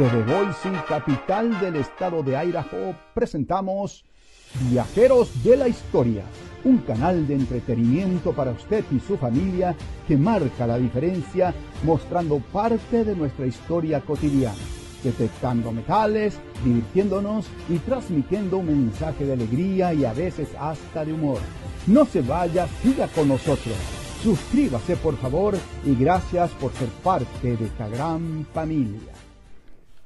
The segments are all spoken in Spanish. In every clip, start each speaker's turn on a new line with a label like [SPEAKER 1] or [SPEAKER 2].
[SPEAKER 1] Desde Boise, capital del estado de Idaho, presentamos Viajeros de la Historia, un canal de entretenimiento para usted y su familia que marca la diferencia mostrando parte de nuestra historia cotidiana, detectando metales, divirtiéndonos y transmitiendo un mensaje de alegría y a veces hasta de humor. No se vaya, siga con nosotros. Suscríbase por favor y gracias por ser parte de esta gran familia.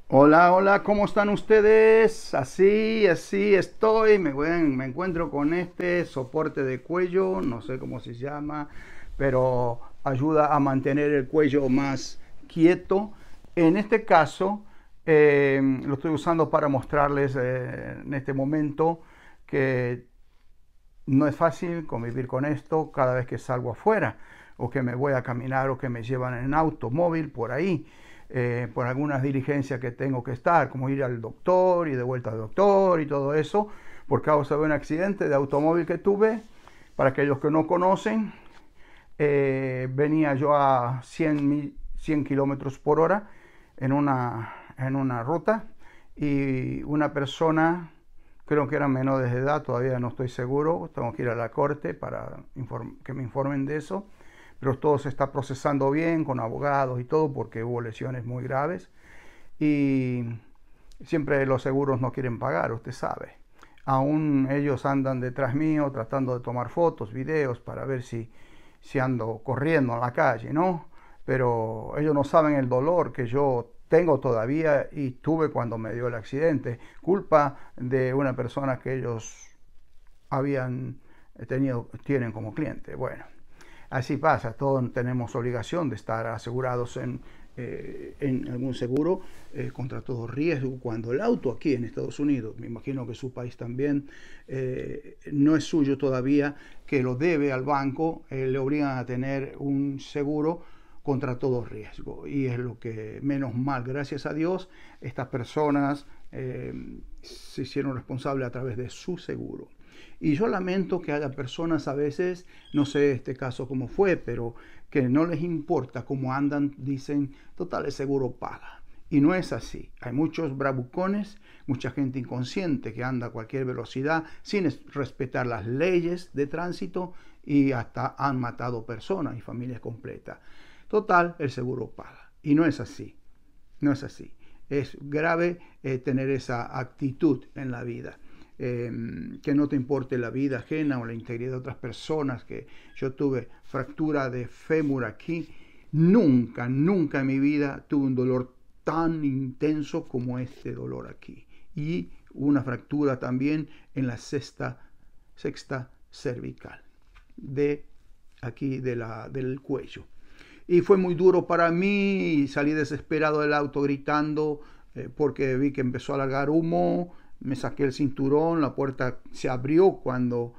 [SPEAKER 1] Hola, hola, ¿cómo están ustedes? Así, así estoy. Me, encuentro con este soporte de cuello, no sé cómo se llama, pero ayuda a mantener el cuello más quieto. En este caso, em, lo estoy usando para mostrarles eh, en este momento que no es fácil convivir con esto cada vez que salgo afuera o que me voy a caminar o que me llevan en automóvil por ahí. Eh, por algunas diligencias que tengo que estar, como ir al doctor y de vuelta al doctor y todo eso, por causa de un accidente de automóvil que tuve. Para aquellos que no conocen, eh, venía yo a 100, kilómetros por hora en una, en una ruta y una persona, creo que era menor de edad, todavía no estoy seguro, tengo que ir a la corte para que me informen de eso, pero todo se está procesando bien con abogados y todo porque hubo lesiones muy graves y siempre los seguros no quieren pagar, usted sabe. Aún ellos andan detrás mío tratando de tomar fotos, videos para ver si, se ando corriendo en la calle, ¿no? Pero ellos no saben el dolor que yo tengo todavía y tuve cuando me dio el accidente, culpa de una persona que ellos habían tenido, tienen como cliente. Bueno, Así pasa, todos tenemos obligación de estar asegurados en, eh, algún seguro eh, contra todo riesgo. Cuando el auto aquí en Estados Unidos, me imagino que su país también, eh, no es suyo todavía, que lo debe al banco, le obligan a tener un seguro contra todo riesgo. Y es lo que, menos mal, gracias a Dios, estas personas se hicieron responsables a través de su seguro. Y yo lamento que haya personas a veces, no sé este caso cómo fue, pero que no les importa cómo andan, dicen, total, el seguro paga. Y no es así. Hay muchos bravucones, mucha gente inconsciente que anda a cualquier velocidad sin respetar las leyes de tránsito y hasta han matado personas y familias completas. Total, el seguro paga. Y no es así. No es así. Es grave eh, tener esa actitud en la vida. Em, que no te importe la vida ajena o la integridad de otras personas, que yo tuve fractura de fémur aquí. Nunca, nunca en mi vida tuve un dolor tan intenso como este dolor aquí. Y una fractura también en la sexta, sexta cervical de aquí de del cuello. Y fue muy duro para mí, salí desesperado del auto gritando eh, porque vi que empezó a largar humo, me saqué el cinturón, la puerta se abrió cuando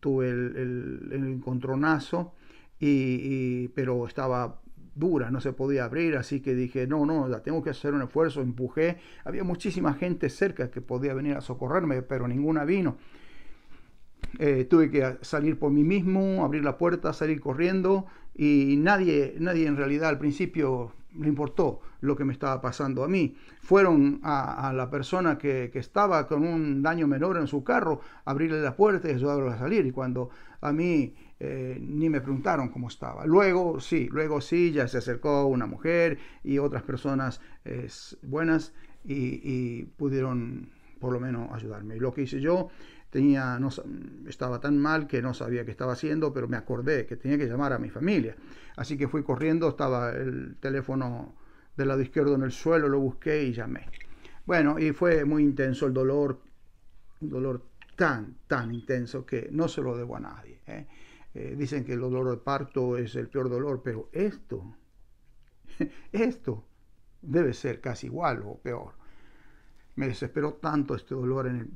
[SPEAKER 1] tuve el, encontronazo, y, pero estaba dura, no se podía abrir, así que dije, no, no, la tengo que hacer un esfuerzo, empujé, había muchísima gente cerca que podía venir a socorrerme, pero ninguna vino. Eh, tuve que salir por mí mismo, abrir la puerta, salir corriendo y nadie, nadie en realidad al principio le importó lo que me estaba pasando a mí. Fueron a, la persona que, estaba con un daño menor en su carro, abrirle la puerta y ayudarlo a salir. Y cuando a mí eh, ni me preguntaron cómo estaba. Luego sí, luego sí, ya se acercó una mujer y otras personas buenas y, y pudieron por lo menos ayudarme. lo que hice yo tenía, no, estaba tan mal que no sabía qué estaba haciendo, pero me acordé que tenía que llamar a mi familia. Así que fui corriendo, estaba el teléfono del lado izquierdo en el suelo, lo busqué y llamé. Bueno, y fue muy intenso el dolor, un dolor tan, tan intenso que no se lo debo a nadie. ¿eh? Eh, dicen que el dolor de parto es el peor dolor, pero esto, esto debe ser casi igual o peor. Me desesperó tanto este dolor en el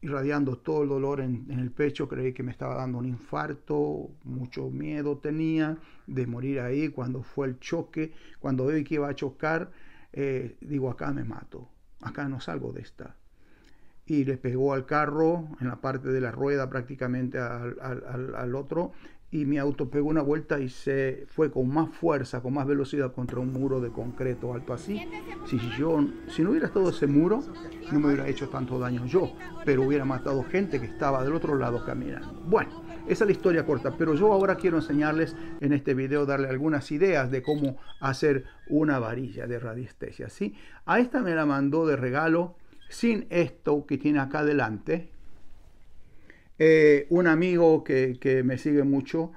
[SPEAKER 1] irradiando todo el dolor en, el pecho, creí que me estaba dando un infarto, mucho miedo tenía de morir ahí cuando fue el choque, cuando vi que iba a chocar, eh, digo, acá me mato, acá no salgo de esta. Y le pegó al carro, en la parte de la rueda prácticamente al, al otro, y mi auto pegó una vuelta y se fue con más fuerza, con más velocidad contra un muro de concreto alto así. Si yo, si no hubiera estado ese muro, no me hubiera hecho tanto daño yo, pero hubiera matado gente que estaba del otro lado caminando. Bueno, esa es la historia corta, pero yo ahora quiero enseñarles en este video, darle algunas ideas de cómo hacer una varilla de radiestesia, ¿sí? A esta me la mandó de regalo sin esto que tiene acá adelante, eh, un amigo que, me sigue mucho,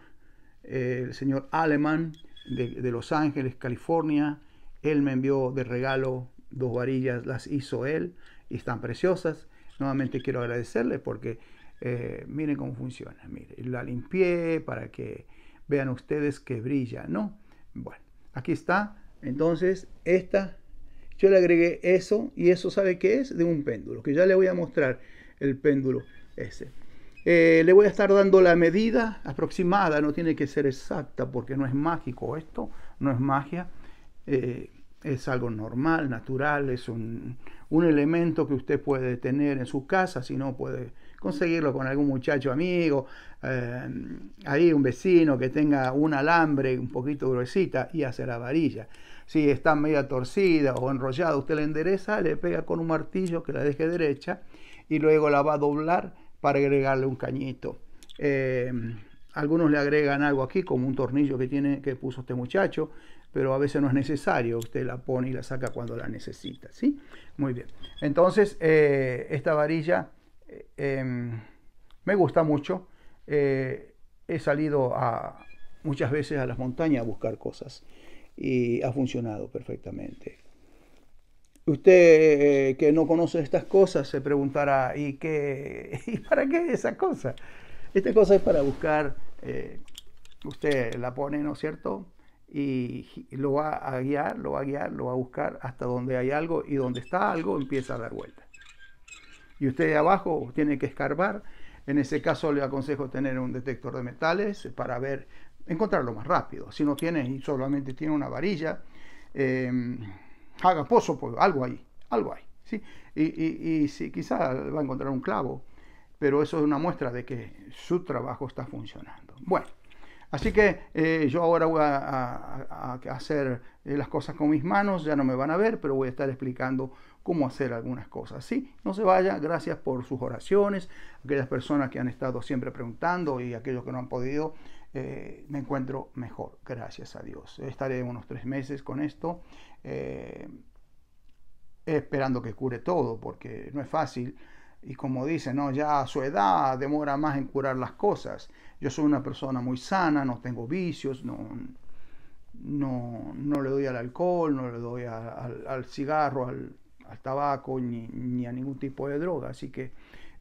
[SPEAKER 1] eh, el señor Aleman de, Los Ángeles, California, él me envió de regalo dos varillas, las hizo él y están preciosas. Nuevamente quiero agradecerle porque eh, miren cómo funciona. Mire, la limpié para que vean ustedes que brilla, ¿no? Bueno, aquí está. Entonces, esta, yo le agregué eso y eso sabe que es de un péndulo, que ya le voy a mostrar el péndulo ese. Eh, le voy a estar dando la medida aproximada, no tiene que ser exacta porque no es mágico esto, no es magia, eh, es algo normal, natural, es un, elemento que usted puede tener en su casa, si no puede conseguirlo con algún muchacho amigo, eh, ahí un vecino que tenga un alambre un poquito gruesita y hace la varilla. Si está media torcida o enrollada, usted la endereza, le pega con un martillo que la deje derecha y luego la va a doblar para agregarle un cañito. Eh, algunos le agregan algo aquí, como un tornillo que, tiene, que puso este muchacho, pero a veces no es necesario. Usted la pone y la saca cuando la necesita, ¿sí? Muy bien. Entonces, eh, esta varilla eh, em, me gusta mucho. he salido muchas veces a las montañas a buscar cosas y ha funcionado perfectamente. Usted eh, que no conoce estas cosas se preguntará, ¿y, qué, ¿y para qué esa cosa? Esta cosa es para buscar, eh, usted la pone, ¿no es cierto? Y lo va a guiar, lo va a guiar, lo va a buscar hasta donde hay algo y donde está algo empieza a dar vuelta. Y usted de abajo tiene que escarbar. En ese caso le aconsejo tener un detector de metales para ver, encontrarlo más rápido. Si no tiene y solamente tiene una varilla, eh, haga pozo, pues, algo ahí, algo ahí. ¿sí? Y, y, y sí, quizá va a encontrar un clavo, pero eso es una muestra de que su trabajo está funcionando. Bueno, así que eh, yo ahora voy a, a, a, hacer eh, las cosas con mis manos, ya no me van a ver, pero voy a estar explicando cómo hacer algunas cosas. ¿sí? No se vaya, gracias por sus oraciones, aquellas personas que han estado siempre preguntando y aquellos que no han podido. Eh, me encuentro mejor, gracias a Dios. Estaré unos tres meses con esto eh, esperando que cure todo, porque no es fácil. Y como dice, no, ya a su edad demora más en curar las cosas. Yo soy una persona muy sana, no tengo vicios, no, no, no le doy al alcohol, no le doy al, cigarro, al, tabaco, ni, ni, a ningún tipo de droga. Así que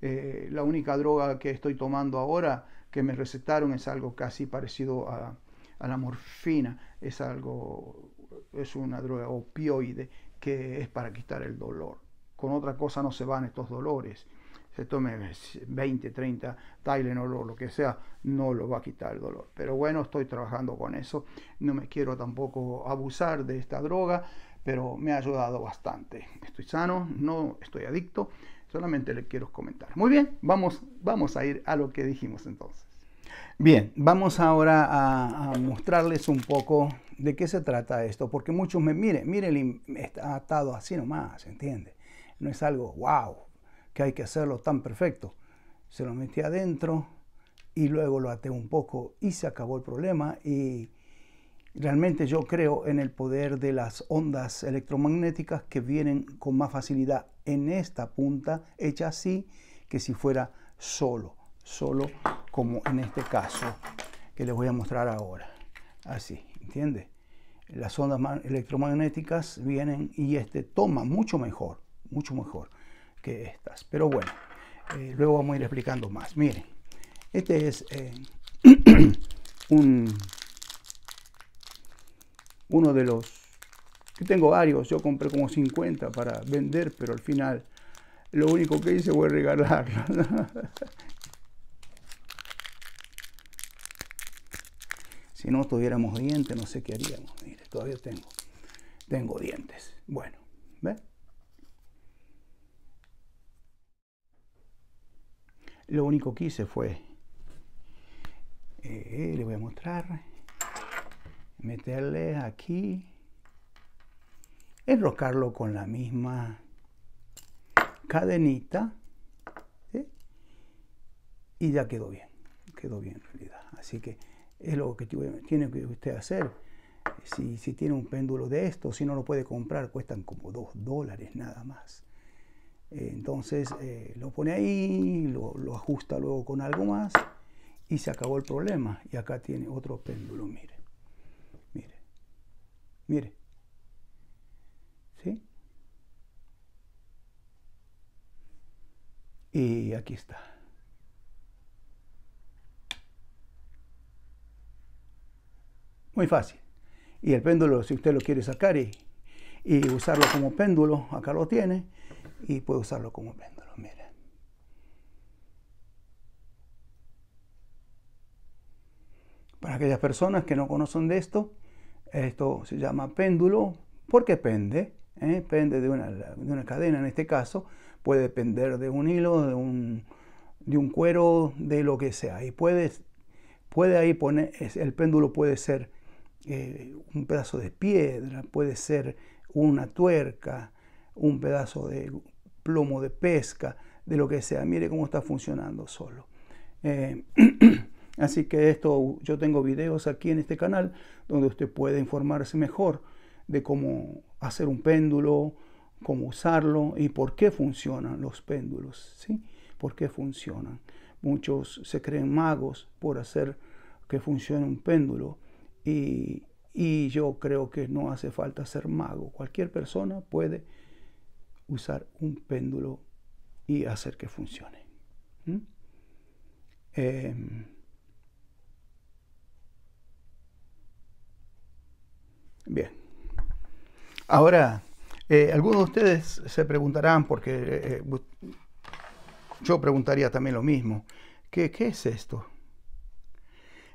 [SPEAKER 1] eh, la única droga que estoy tomando ahora que me recetaron es algo casi parecido a, a la morfina, es algo es una droga opioide que es para quitar el dolor. Con otra cosa no se van estos dolores. Se tome 20, 30 Tylenol o lo que sea, no lo va a quitar el dolor. Pero bueno, estoy trabajando con eso. No me quiero tampoco abusar de esta droga, pero me ha ayudado bastante. Estoy sano, no estoy adicto, solamente le quiero comentar. Muy bien, vamos, vamos a ir a lo que dijimos entonces. Bien, vamos ahora a, a mostrarles un poco ¿De qué se trata esto? Porque muchos me miren, miren, está atado así nomás, ¿entiende? No es algo, wow, que hay que hacerlo tan perfecto. Se lo metí adentro y luego lo até un poco y se acabó el problema y realmente yo creo en el poder de las ondas electromagnéticas que vienen con más facilidad en esta punta hecha así que si fuera solo, solo como en este caso que les voy a mostrar ahora, así entiende Las ondas electromagnéticas vienen y este toma mucho mejor, mucho mejor que estas. Pero bueno, eh, luego vamos a ir explicando más. Miren, este es eh, un, uno de los... que tengo varios, yo compré como 50 para vender, pero al final lo único que hice fue regalar Si no tuviéramos dientes, no sé qué haríamos. Mire, todavía tengo, tengo dientes. Bueno, Lo único que hice fue, eh, le voy a mostrar, meterle aquí, enroscarlo con la misma cadenita y ya quedó bien, quedó bien en realidad. Así que es lo que tiene que usted hacer. Si, tiene un péndulo de esto, si no lo puede comprar, cuestan como dos dólares nada más. Entonces eh, lo pone ahí, lo, lo, ajusta luego con algo más y se acabó el problema. Y acá tiene otro péndulo, mire, mire, mire. ¿Sí? Y aquí está. Muy fácil. Y el péndulo, si usted lo quiere sacar y, usarlo como péndulo, acá lo tiene y puede usarlo como péndulo. Para aquellas personas que no conocen de esto, esto se llama péndulo porque pende, ¿eh? pende de una, de una, cadena en este caso, puede pender de un hilo, de un, de un cuero, de lo que sea. Y puede, puede ahí poner, el péndulo puede ser eh, un pedazo de piedra, puede ser una tuerca, un pedazo de plomo de pesca, de lo que sea. Mire cómo está funcionando solo. Eh, así que esto, yo tengo videos aquí en este canal donde usted puede informarse mejor de cómo hacer un péndulo, cómo usarlo y por qué funcionan los péndulos, ¿sí? ¿Por qué funcionan? Muchos se creen magos por hacer que funcione un péndulo y, yo creo que no hace falta ser mago. Cualquier persona puede usar un péndulo y hacer que funcione. ¿Mm? Em, bien. Ahora, eh, algunos de ustedes se preguntarán, porque eh, eh, yo preguntaría también lo mismo, ¿qué, qué es esto?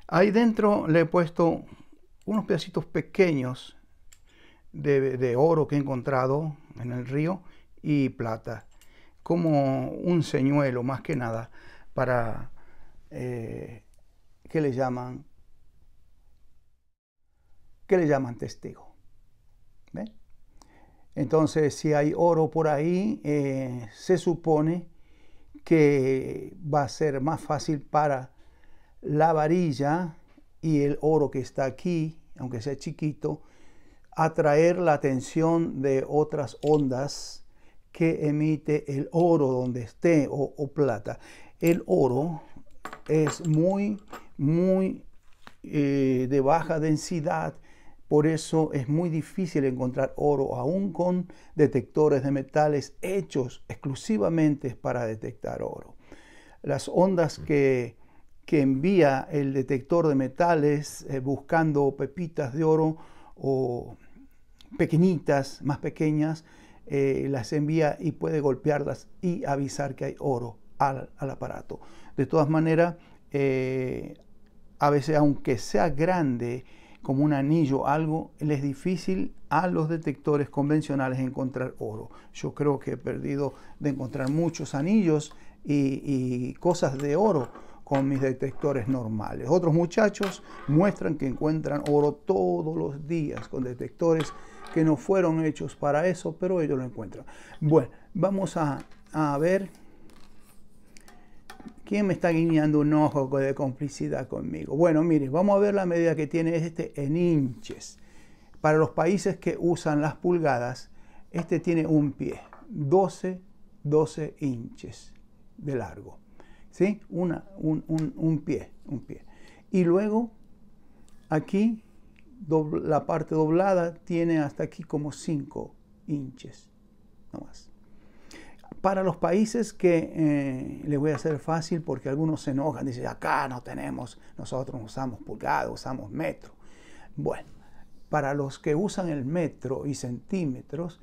[SPEAKER 1] Ahí dentro le he puesto unos pedacitos pequeños de, oro que he encontrado en el río y plata, como un señuelo más que nada para, eh, que le llaman? que le llaman testigo? Entonces, si hay oro por ahí, eh, se supone que va a ser más fácil para la varilla y el oro que está aquí, aunque sea chiquito, atraer la atención de otras ondas que emite el oro donde esté o, plata. El oro es muy, muy eh, de baja densidad, por eso es muy difícil encontrar oro, aún con detectores de metales hechos exclusivamente para detectar oro. Las ondas mm. que que envía el detector de metales eh, buscando pepitas de oro o pequeñitas, más pequeñas, eh, las envía y puede golpearlas y avisar que hay oro al, aparato. De todas maneras, eh, a veces, aunque sea grande, como un anillo, algo, le es difícil a los detectores convencionales encontrar oro. Yo creo que he perdido de encontrar muchos anillos y cosas de oro con mis detectores normales. Otros muchachos muestran que encuentran oro todos los días con detectores que no fueron hechos para eso, pero ellos lo encuentran. Bueno, vamos a, ver. ¿Quién me está guiñando un ojo de complicidad conmigo? Bueno, mire, vamos a ver la medida que tiene este en inches. Para los países que usan las pulgadas, este tiene un pie, 12, 12 inches
[SPEAKER 2] de largo.
[SPEAKER 1] ¿sí? Una, un, pie, un pie. Y luego aquí la parte doblada tiene hasta aquí como 5 inches, Para los países que eh, les voy a hacer fácil porque algunos se enojan, dicen, acá no tenemos, nosotros usamos pulgadas, usamos metro. Bueno, para los que usan el metro y centímetros,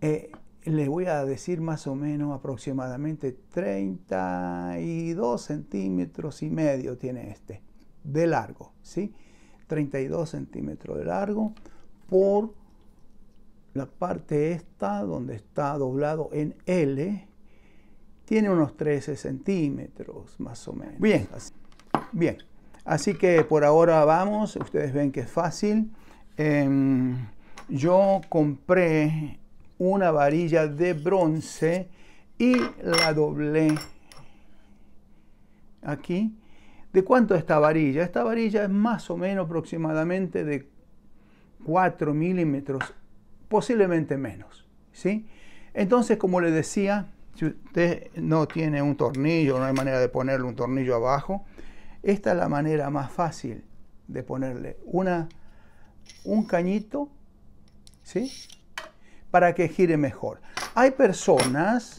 [SPEAKER 1] eh, les voy a decir más o menos aproximadamente 32 centímetros y medio tiene este de largo, ¿sí? 32 centímetros de largo por la parte esta donde está doblado en L tiene unos 13 centímetros más o menos. Bien, bien. Así que por ahora vamos, ustedes ven que es fácil. Em, yo compré una varilla de bronce y la doblé aquí. ¿De cuánto esta varilla? Esta varilla es más o menos aproximadamente de 4 milímetros, posiblemente menos. ¿sí? Entonces, como le decía, si usted no tiene un tornillo, no hay manera de ponerle un tornillo abajo, esta es la manera más fácil de ponerle una, un cañito, ¿sí? para que gire mejor. Hay personas,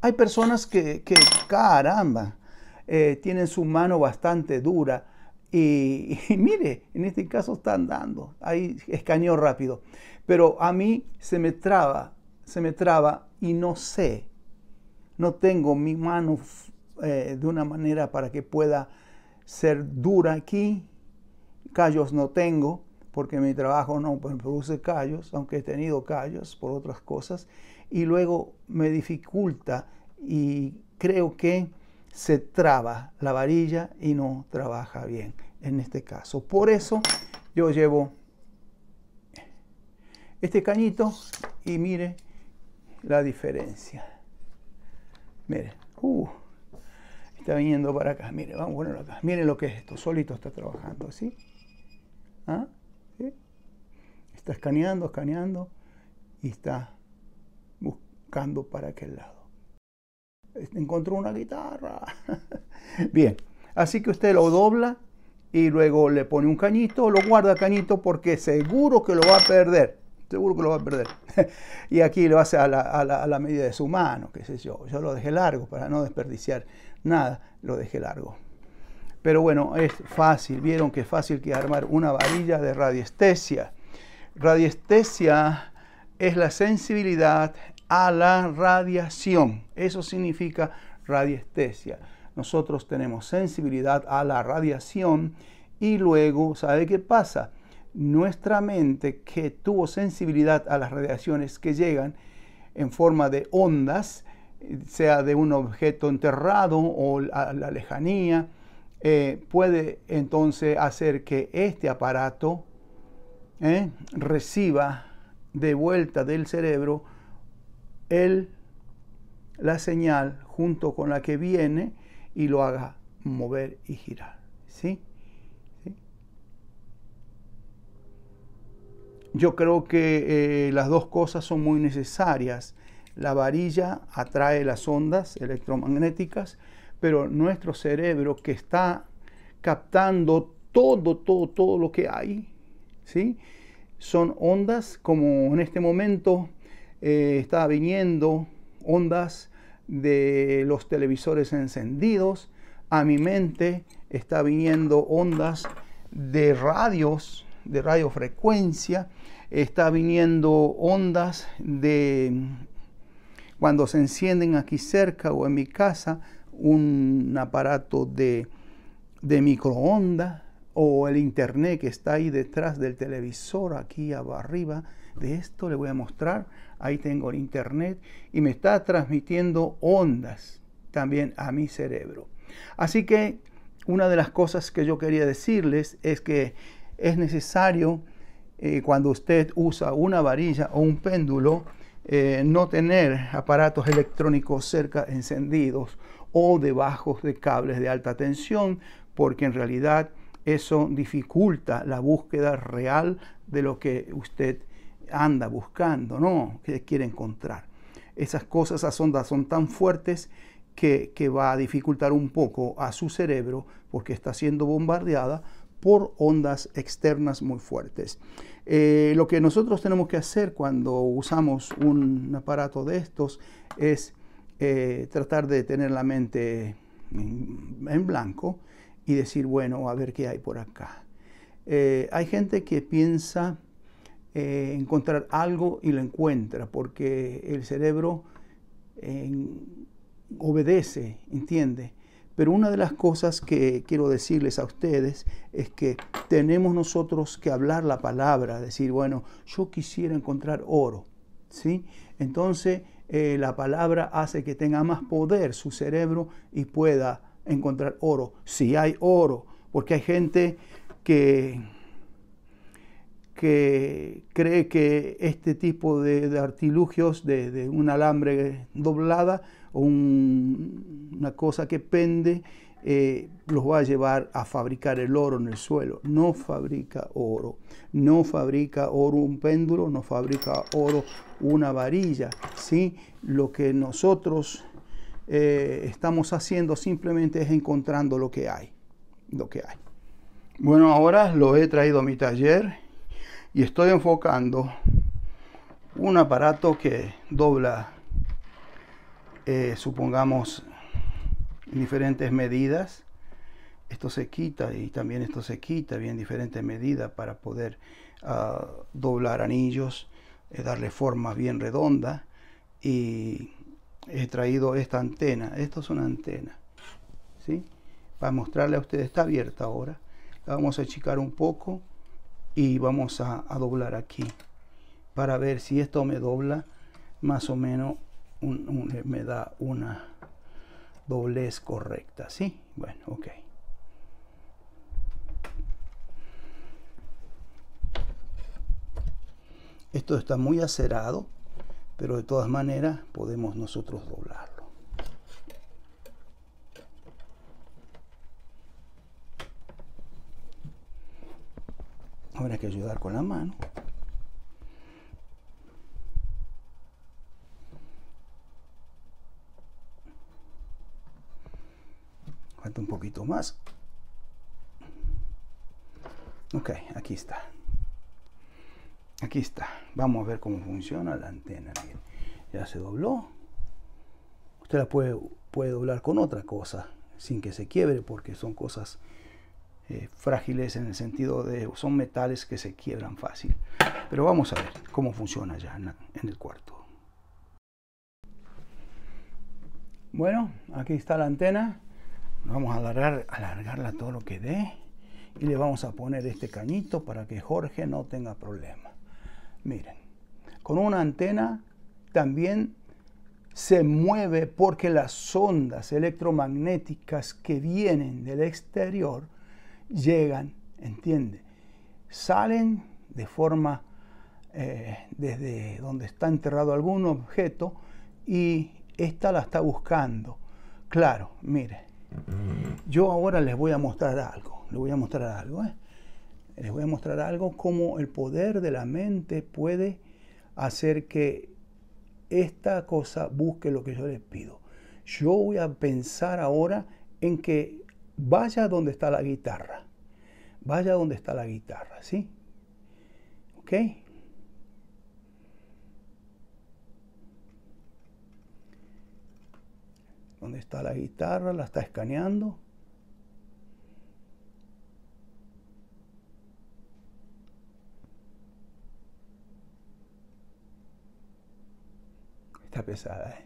[SPEAKER 1] hay personas que, caramba, eh, tienen su mano bastante dura. Y, mire, en este caso están dando, ahí escañó rápido. Pero a mí se me traba, se me traba y no sé, no tengo mi mano eh, de una manera para que pueda ser dura aquí, callos no tengo, porque mi trabajo no produce callos, aunque he tenido callos por otras cosas, y luego me dificulta y creo que se traba la varilla y no trabaja bien en este caso. Por eso yo llevo este cañito y mire la diferencia. Mire, uh, está viniendo para acá. Mire, vamos a ponerlo acá. Mire lo que es esto, solito está trabajando, así, ¿Ah? Está escaneando, escaneando y está buscando para aquel lado. Encontró una guitarra. Bien, así que usted lo dobla y luego le pone un cañito, lo guarda cañito porque seguro que lo va a perder. Seguro que lo va a perder. y aquí lo hace a la, a la, medida de su mano, qué sé yo. Yo lo dejé largo para no desperdiciar nada, lo dejé largo. Pero bueno, es fácil. Vieron que es fácil que armar una varilla de radiestesia. Radiestesia es la sensibilidad a la radiación. Eso significa radiestesia. Nosotros tenemos sensibilidad a la radiación y luego, ¿sabe qué pasa? Nuestra mente que tuvo sensibilidad a las radiaciones que llegan en forma de ondas, sea de un objeto enterrado o a la lejanía, eh, puede entonces hacer que este aparato ¿eh? reciba de vuelta del cerebro la señal junto con la que viene y lo haga mover y girar. ¿sí? Yo creo que eh, las dos cosas son muy necesarias. La varilla atrae las ondas electromagnéticas, pero nuestro cerebro que está captando todo, todo, todo lo que hay, ¿sí? Son ondas como en este momento eh, está viniendo ondas de los televisores encendidos. A mi mente está viniendo ondas de radios, de radiofrecuencia. Está viniendo ondas de cuando se encienden aquí cerca o en mi casa un aparato de microondas o el internet que está ahí detrás del televisor, aquí arriba. De esto le voy a mostrar. Ahí tengo el internet y me está transmitiendo ondas también a mi cerebro. Así que una de las cosas que yo quería decirles es que es necesario eh, cuando usted usa una varilla o un péndulo eh, no tener aparatos electrónicos cerca encendidos o debajo de cables de alta tensión porque en realidad eso dificulta la búsqueda real de lo que usted anda buscando, ¿no? Que quiere encontrar. Esas cosas, esas ondas son tan fuertes que, va a dificultar un poco a su cerebro porque está siendo bombardeada por ondas externas muy fuertes. Eh, lo que nosotros tenemos que hacer cuando usamos un aparato de estos es eh, tratar de tener la mente en blanco y decir, bueno, a ver qué hay por acá. Eh, hay gente que piensa eh, encontrar algo y lo encuentra, porque el cerebro obedece, entiende. Pero una de las cosas que quiero decirles a ustedes es que tenemos nosotros que hablar la palabra, decir, bueno, yo quisiera encontrar oro, ¿sí? Entonces eh, la palabra hace que tenga más poder su cerebro y pueda encontrar oro, si hay oro, porque hay gente que, que cree que este tipo de, artilugios, de, un alambre doblada o una cosa que pende, eh, los va a llevar a fabricar el oro en el suelo. No fabrica oro, no fabrica oro un péndulo, no fabrica oro una varilla. ¿sí? Lo que nosotros eh, estamos haciendo simplemente es encontrando lo que hay, lo que hay. Bueno, ahora lo he traído a mi taller y estoy enfocando un aparato que dobla, eh, supongamos, diferentes medidas. Esto se quita y también esto se quita bien diferentes medidas para poder ah, doblar anillos, eh, darle formas bien redonda y he traído esta antena. Esto es una antena. ¿sí? Para mostrarle a ustedes, está abierta ahora. La vamos a achicar un poco y vamos a, doblar aquí para ver si esto me dobla más o menos me da una doblez correcta. ¿Sí? Bueno, ok. Esto está muy acerado pero de todas maneras podemos nosotros doblarlo. Habrá que ayudar con la mano. Falta un poquito más. Ok, aquí está aquí está vamos a ver cómo funciona la antena ya se dobló usted la puede, puede doblar con otra cosa sin que se quiebre porque son cosas eh, frágiles en el sentido de son metales que se quiebran fácil pero vamos a ver cómo funciona ya en, el cuarto bueno aquí está la antena vamos a alargar, alargarla todo lo que dé y le vamos a poner este cañito para que Jorge no tenga problemas Miren, con una antena también se mueve porque las ondas electromagnéticas que vienen del exterior llegan, entiende, salen de forma eh, desde donde está enterrado algún objeto y esta la está buscando. Claro, mire, yo ahora les voy a mostrar algo, les voy a mostrar algo. ¿eh? Les voy a mostrar algo como el poder de la mente puede hacer que esta cosa busque lo que yo les pido. Yo voy a pensar ahora en que vaya donde está la guitarra. Vaya donde está la guitarra, ¿sí? ¿Ok? ¿Dónde está la guitarra? La está escaneando. Está pesada,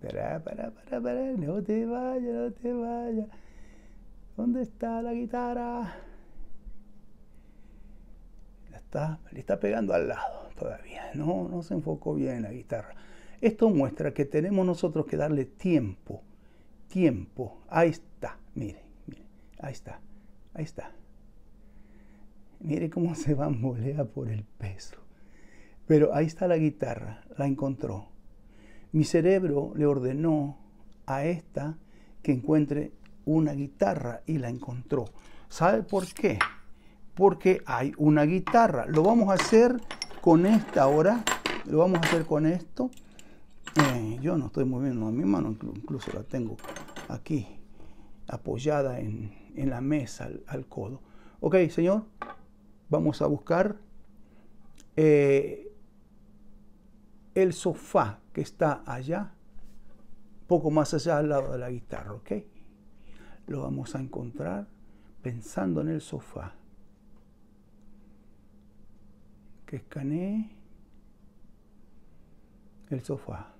[SPEAKER 1] para ¡Para, para, no te vaya no te vaya ¿Dónde está la guitarra? está, le está pegando al lado todavía. No, no se enfocó bien la guitarra. Esto muestra que tenemos nosotros que darle tiempo. Tiempo. Ahí está. Mire, mire. Ahí está. Ahí está. Mire cómo se bambolea por el peso. Pero ahí está la guitarra, la encontró. Mi cerebro le ordenó a esta que encuentre una guitarra y la encontró. ¿Sabe por qué? Porque hay una guitarra. Lo vamos a hacer con esta ahora. Lo vamos a hacer con esto. Eh, yo no estoy moviendo mi mano, incluso la tengo aquí apoyada en, la mesa al, codo. Ok, señor, vamos a buscar eh, el sofá que está allá, poco más allá al lado de la guitarra, ¿ok? Lo vamos a encontrar pensando en el sofá. Que escaneé? el sofá.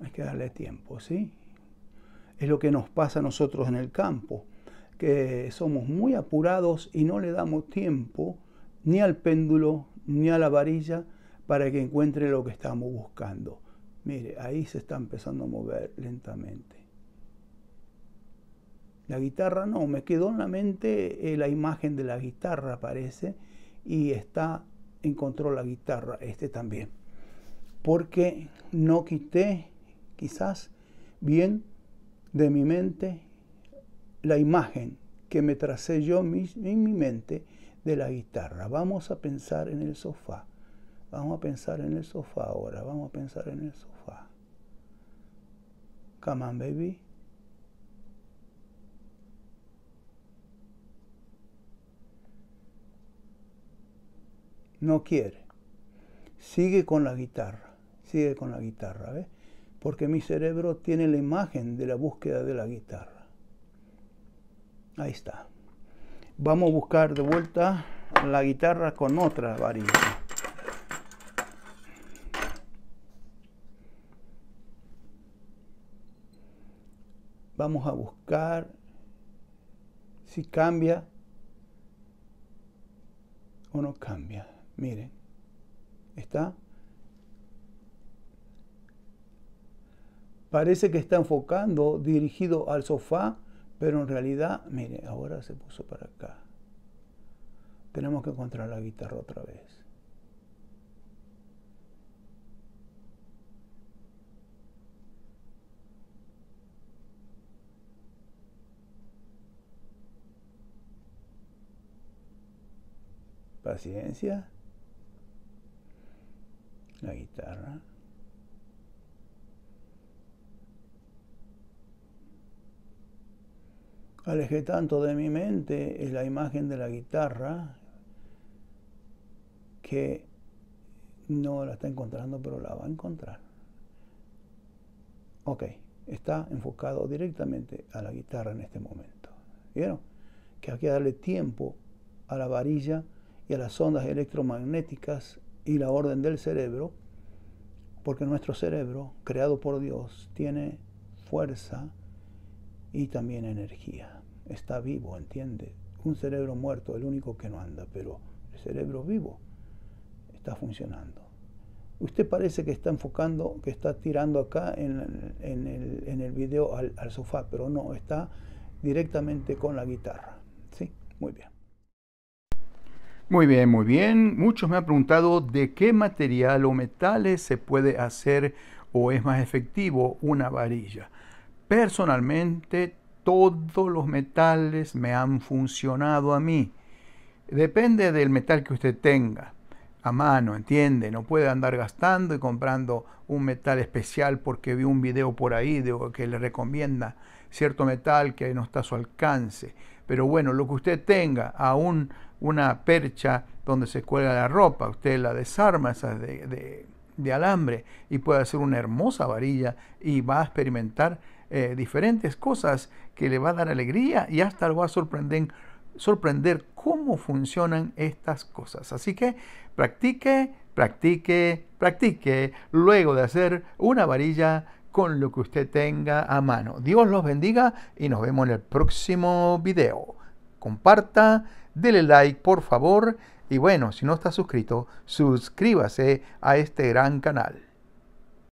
[SPEAKER 1] Hay que darle tiempo, ¿sí? Es lo que nos pasa a nosotros en el campo que somos muy apurados y no le damos tiempo ni al péndulo ni a la varilla para que encuentre lo que estamos buscando. Mire, ahí se está empezando a mover lentamente. La guitarra no, me quedó en la mente eh, la imagen de la guitarra, parece, y está, encontró la guitarra, este también. Porque no quité, quizás, bien de mi mente la imagen que me tracé yo en mi mente de la guitarra. Vamos a pensar en el sofá. Vamos a pensar en el sofá ahora. Vamos a pensar en el sofá. Come on, baby. No quiere. Sigue con la guitarra. Sigue con la guitarra, ¿ves? Porque mi cerebro tiene la imagen de la búsqueda de la guitarra. Ahí está. Vamos a buscar de vuelta la guitarra con otra varilla. Vamos a buscar si cambia o no cambia. Miren, está. Parece que está enfocando dirigido al sofá pero en realidad, mire, ahora se puso para acá. Tenemos que encontrar la guitarra otra vez. Paciencia. La guitarra. Alejé tanto de mi mente la imagen de la guitarra que no la está encontrando, pero la va a encontrar. Ok, está enfocado directamente a la guitarra en este momento. ¿Vieron? Que hay que darle tiempo a la varilla y a las ondas electromagnéticas y la orden del cerebro, porque nuestro cerebro, creado por Dios, tiene fuerza y también energía está vivo, ¿entiende? Un cerebro muerto, el único que no anda, pero el cerebro vivo está funcionando. Usted parece que está enfocando, que está tirando acá en, el, video al, al sofá, pero no, está directamente con la guitarra. ¿Sí? Muy bien. Muy bien, muy bien. Muchos me han preguntado de qué material o metales se puede hacer o es más efectivo una varilla. Personalmente todos los metales me han funcionado a mí. Depende del metal que usted tenga a mano, ¿entiende? No puede andar gastando y comprando un metal especial porque vi un video por ahí de, que le recomienda cierto metal que no está a su alcance. Pero bueno, lo que usted tenga, aún una percha donde se cuelga la ropa, usted la desarma, de, de alambre, y puede hacer una hermosa varilla y va a experimentar eh, diferentes cosas que le va a dar alegría y hasta lo va a sorprender, sorprender cómo funcionan estas cosas. Así que practique, practique, practique luego de hacer una varilla con lo que usted tenga a mano. Dios los bendiga y nos vemos en el próximo video. Comparta, dele like por favor y bueno, si no está suscrito, suscríbase a este gran canal.